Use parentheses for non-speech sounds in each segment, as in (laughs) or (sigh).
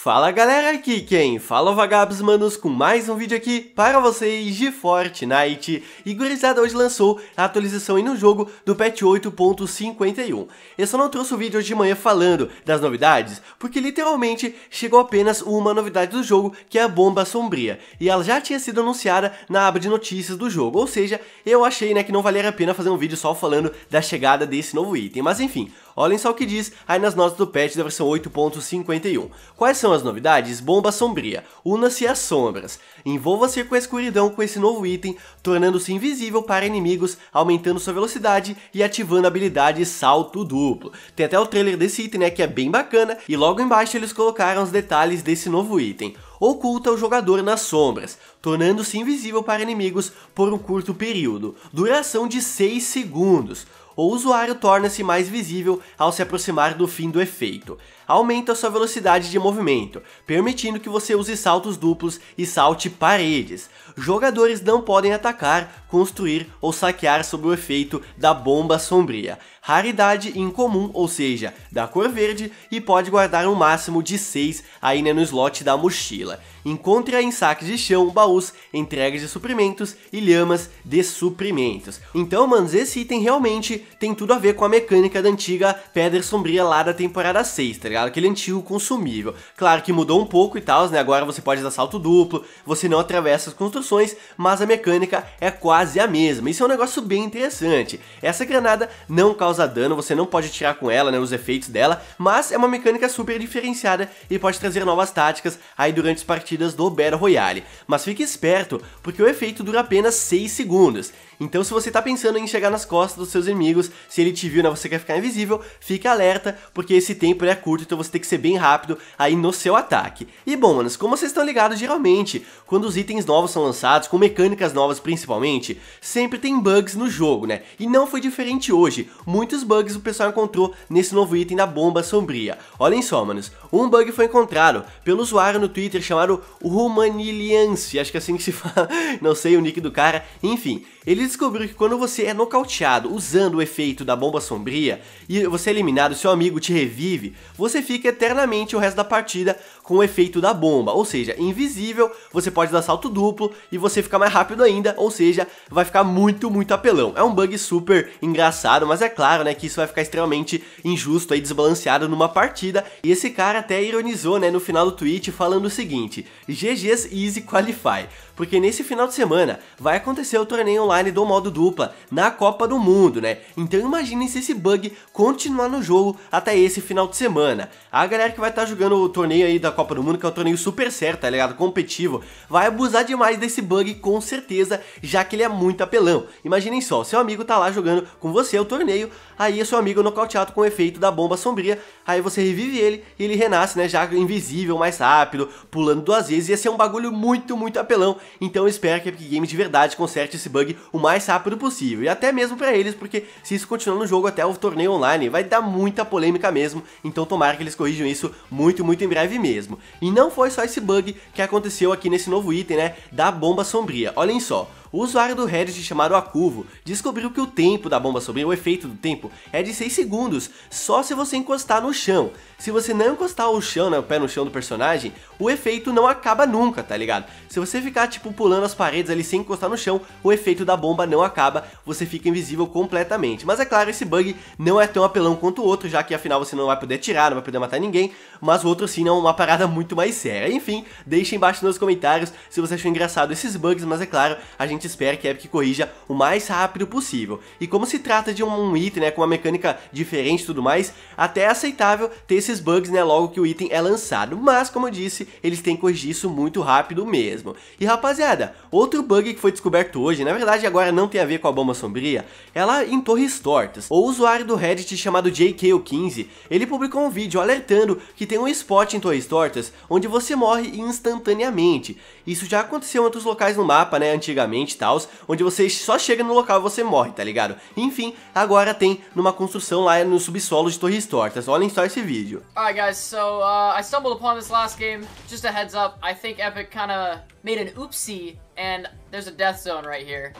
Fala galera, aqui quem fala Vagabos Manos com mais um vídeo aqui para vocês de Fortnite E gurizada, hoje lançou a atualização aí no jogo do patch 8.51 Eu só não trouxe o vídeo hoje de manhã falando das novidades Porque literalmente chegou apenas uma novidade do jogo que é a Bomba Sombria E ela já tinha sido anunciada na aba de notícias do jogo Ou seja, eu achei né, que não valeria a pena fazer um vídeo só falando da chegada desse novo item Mas enfim, Olhem só o que diz aí nas notas do patch da versão 8.51. Quais são as novidades? Bomba sombria. Una-se às sombras. Envolva-se com a escuridão com esse novo item, tornando-se invisível para inimigos, aumentando sua velocidade e ativando a habilidade salto duplo. Tem até o trailer desse item, né, que é bem bacana, e logo embaixo eles colocaram os detalhes desse novo item oculta o jogador nas sombras, tornando-se invisível para inimigos por um curto período, duração de 6 segundos o usuário torna-se mais visível ao se aproximar do fim do efeito. Aumenta sua velocidade de movimento, permitindo que você use saltos duplos e salte paredes. Jogadores não podem atacar construir ou saquear sob o efeito da bomba sombria. Raridade incomum, ou seja, da cor verde, e pode guardar um máximo de 6 ainda no slot da mochila. Encontre-a em saques de chão, baús, entregas de suprimentos e lhamas de suprimentos. Então, manos, esse item realmente tem tudo a ver com a mecânica da antiga Pedra Sombria lá da temporada 6, tá ligado? Aquele antigo consumível. Claro que mudou um pouco e tal, né? Agora você pode dar salto duplo, você não atravessa as construções, mas a mecânica é quase quase a mesma. Isso é um negócio bem interessante. Essa granada não causa dano, você não pode tirar com ela, né, os efeitos dela, mas é uma mecânica super diferenciada e pode trazer novas táticas aí durante as partidas do Battle Royale. Mas fique esperto, porque o efeito dura apenas 6 segundos. Então se você tá pensando em chegar nas costas dos seus inimigos, se ele te viu, né, você quer ficar invisível, fica alerta, porque esse tempo é curto, então você tem que ser bem rápido aí no seu ataque. E bom, manos, como vocês estão ligados geralmente, quando os itens novos são lançados, com mecânicas novas principalmente, sempre tem bugs no jogo, né? E não foi diferente hoje, muitos bugs o pessoal encontrou nesse novo item da Bomba Sombria. Olhem só, manos, um bug foi encontrado pelo usuário no Twitter chamado Rumaniliance, acho que é assim que se (laughs) fala, não sei o nick do cara, enfim, eles descobriu que quando você é nocauteado usando o efeito da bomba sombria e você é eliminado, seu amigo te revive, você fica eternamente o resto da partida com o efeito da bomba, ou seja, invisível, você pode dar salto duplo e você fica mais rápido ainda, ou seja, vai ficar muito, muito apelão. É um bug super engraçado, mas é claro, né, que isso vai ficar extremamente injusto e desbalanceado numa partida. E esse cara até ironizou, né, no final do tweet falando o seguinte: GG's Easy Qualify porque nesse final de semana vai acontecer o torneio online do modo dupla na Copa do Mundo, né? Então imaginem se esse bug continuar no jogo até esse final de semana. A galera que vai estar tá jogando o torneio aí da Copa do Mundo, que é um torneio super certo, tá ligado? Competitivo, vai abusar demais desse bug com certeza, já que ele é muito apelão. Imaginem só, seu amigo tá lá jogando com você o torneio, aí é seu amigo nocauteado com o efeito da bomba sombria, aí você revive ele e ele renasce, né? Já invisível, mais rápido, pulando duas vezes, ia ser um bagulho muito, muito apelão então eu espero que a Epic Games de verdade conserte esse bug o mais rápido possível, e até mesmo para eles, porque se isso continuar no jogo até o torneio online, vai dar muita polêmica mesmo, então tomara que eles corrijam isso muito, muito em breve mesmo. E não foi só esse bug que aconteceu aqui nesse novo item, né, da Bomba Sombria, olhem só, o usuário do Reddit chamado Acuvo descobriu que o tempo da bomba sobrinha, o efeito do tempo, é de 6 segundos, só se você encostar no chão. Se você não encostar o chão, né, o pé no chão do personagem, o efeito não acaba nunca, tá ligado? Se você ficar, tipo, pulando as paredes ali sem encostar no chão, o efeito da bomba não acaba, você fica invisível completamente. Mas é claro, esse bug não é tão apelão quanto o outro, já que afinal você não vai poder tirar, não vai poder matar ninguém, mas o outro sim é uma parada muito mais séria. Enfim, deixe embaixo nos comentários se você achou engraçado esses bugs, mas é claro, a gente gente espera que a Epic corrija o mais rápido possível. E como se trata de um item, né, com uma mecânica diferente e tudo mais, até é aceitável ter esses bugs, né, logo que o item é lançado. Mas, como eu disse, eles têm que corrigir isso muito rápido mesmo. E, rapaziada, outro bug que foi descoberto hoje, na verdade agora não tem a ver com a bomba sombria, é lá em Torres Tortas. O usuário do Reddit chamado JKO15, ele publicou um vídeo alertando que tem um spot em Torres Tortas onde você morre instantaneamente. Isso já aconteceu em outros locais no mapa, né, antigamente, e tal, onde você só chega no local e você morre, tá ligado? Enfim, agora tem numa construção lá no subsolo de Torres Tortas. Olhem só esse vídeo. Alright guys, so uh, I stumbled upon this last game. Just a heads up, I think Epic kinda made an oopsie and there's a death zone right here.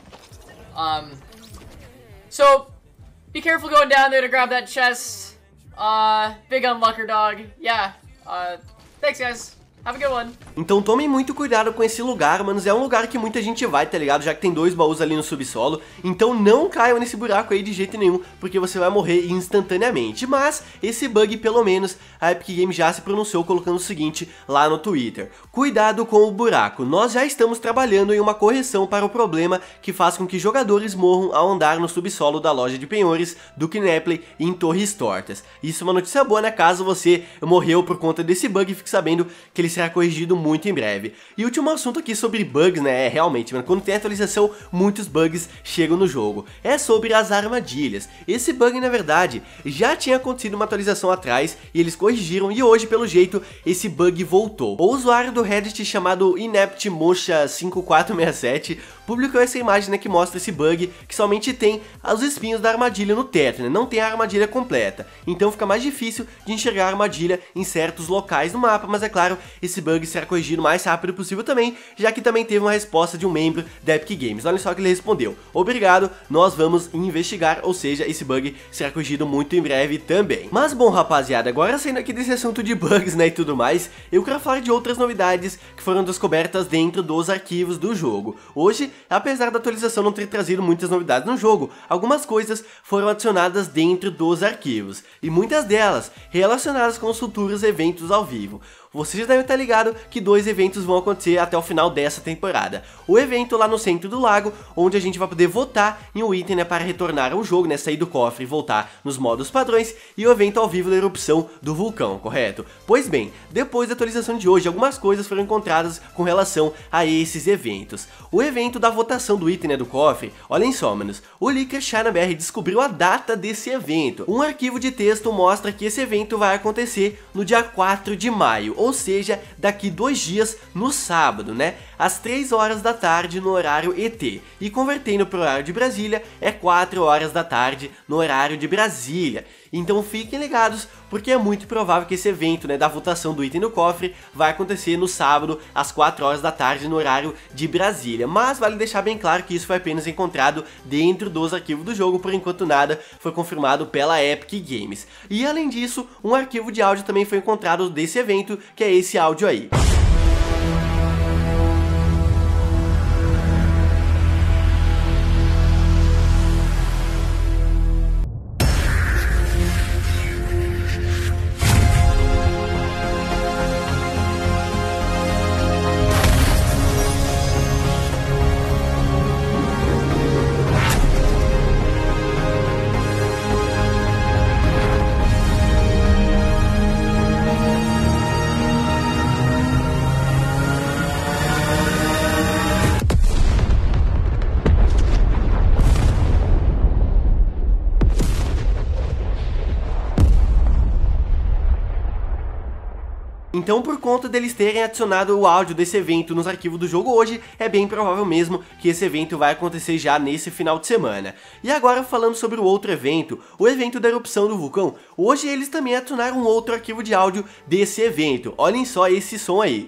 Um, so, be careful going down there to grab that chest. Uh, big unlucker dog. Yeah, uh, thanks guys. Have a good one. Então tomem muito cuidado com esse lugar, manos. É um lugar que muita gente vai, tá ligado? Já que tem dois baús ali no subsolo. Então não caiam nesse buraco aí de jeito nenhum, porque você vai morrer instantaneamente. Mas esse bug, pelo menos, a Epic Games já se pronunciou colocando o seguinte lá no Twitter. Cuidado com o buraco. Nós já estamos trabalhando em uma correção para o problema que faz com que jogadores morram ao andar no subsolo da loja de penhores do Knepley em Torres Tortas. Isso é uma notícia boa, né? Caso você morreu por conta desse bug, fique sabendo que ele se será corrigido muito em breve. E último assunto aqui sobre bugs, né? É realmente, mano, quando tem atualização, muitos bugs chegam no jogo. É sobre as armadilhas. Esse bug, na verdade, já tinha acontecido uma atualização atrás e eles corrigiram e hoje, pelo jeito, esse bug voltou. O usuário do Reddit chamado ineptmocha5467 publicou essa imagem né, que mostra esse bug que somente tem os espinhos da armadilha no teto, né? Não tem a armadilha completa. Então fica mais difícil de enxergar a armadilha em certos locais no mapa, mas é claro, esse bug será corrigido o mais rápido possível também, já que também teve uma resposta de um membro da Epic Games. Olha só que ele respondeu, obrigado, nós vamos investigar, ou seja, esse bug será corrigido muito em breve também. Mas bom rapaziada, agora saindo aqui desse assunto de bugs né, e tudo mais, eu quero falar de outras novidades que foram descobertas dentro dos arquivos do jogo. Hoje, apesar da atualização não ter trazido muitas novidades no jogo, algumas coisas foram adicionadas dentro dos arquivos, e muitas delas relacionadas com os futuros eventos ao vivo. Vocês devem estar ligados que dois eventos vão acontecer até o final dessa temporada. O evento lá no centro do lago, onde a gente vai poder votar em um item né, para retornar ao jogo, né, sair do cofre e voltar nos modos padrões, e o evento ao vivo da erupção do vulcão, correto? Pois bem, depois da atualização de hoje, algumas coisas foram encontradas com relação a esses eventos. O evento da votação do item né, do cofre, olhem só, manos, o Licker BR descobriu a data desse evento. Um arquivo de texto mostra que esse evento vai acontecer no dia 4 de maio, ou seja, daqui dois dias no sábado, né? às 3 horas da tarde no horário ET, e convertendo para o horário de Brasília, é 4 horas da tarde no horário de Brasília. Então fiquem ligados, porque é muito provável que esse evento né, da votação do item no cofre vai acontecer no sábado, às 4 horas da tarde, no horário de Brasília. Mas vale deixar bem claro que isso foi apenas encontrado dentro dos arquivos do jogo, por enquanto nada foi confirmado pela Epic Games. E além disso, um arquivo de áudio também foi encontrado desse evento, que é esse áudio aí. Então, por conta deles terem adicionado o áudio desse evento nos arquivos do jogo hoje, é bem provável mesmo que esse evento vai acontecer já nesse final de semana. E agora falando sobre o outro evento, o evento da erupção do vulcão, hoje eles também adicionaram um outro arquivo de áudio desse evento. Olhem só esse som aí.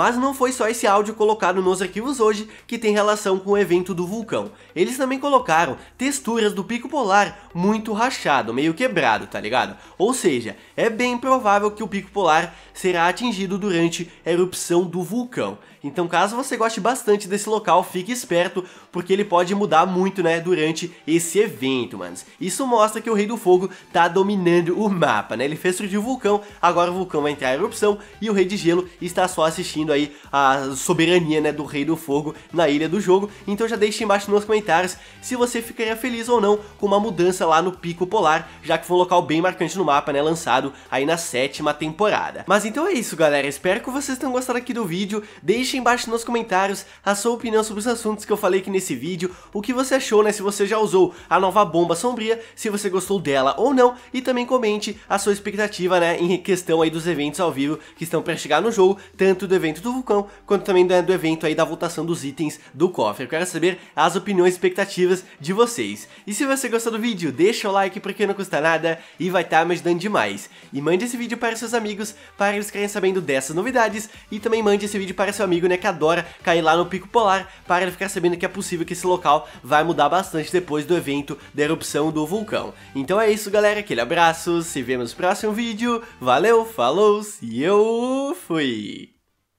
Mas não foi só esse áudio colocado nos arquivos hoje que tem relação com o evento do vulcão. Eles também colocaram texturas do pico polar muito rachado, meio quebrado, tá ligado? Ou seja, é bem provável que o pico polar será atingido durante a erupção do vulcão. Então caso você goste bastante desse local, fique esperto, porque ele pode mudar muito, né, durante esse evento, manos. Isso mostra que o Rei do Fogo tá dominando o mapa, né? Ele fez surgir o vulcão, agora o vulcão vai entrar em erupção e o Rei de Gelo está só assistindo garantindo aí a soberania né, do Rei do Fogo na ilha do jogo. Então já deixe embaixo nos comentários se você ficaria feliz ou não com uma mudança lá no Pico Polar, já que foi um local bem marcante no mapa, né, lançado aí na sétima temporada. Mas então é isso, galera, espero que vocês tenham gostado aqui do vídeo, deixe embaixo nos comentários a sua opinião sobre os assuntos que eu falei aqui nesse vídeo, o que você achou, né, se você já usou a nova bomba sombria, se você gostou dela ou não, e também comente a sua expectativa, né, em questão aí dos eventos ao vivo que estão para chegar no jogo, tanto do evento do vulcão, quanto também do evento aí da votação dos itens do cofre. Eu quero saber as opiniões e expectativas de vocês. E se você gostou do vídeo, deixa o like porque não custa nada e vai estar tá me ajudando demais. E mande esse vídeo para seus amigos para eles ficarem sabendo dessas novidades e também mande esse vídeo para seu amigo né, que adora cair lá no Pico Polar para ele ficar sabendo que é possível que esse local vai mudar bastante depois do evento da erupção do vulcão. Então é isso galera, aquele abraço, se vemos no próximo vídeo, valeu, falou e eu fui!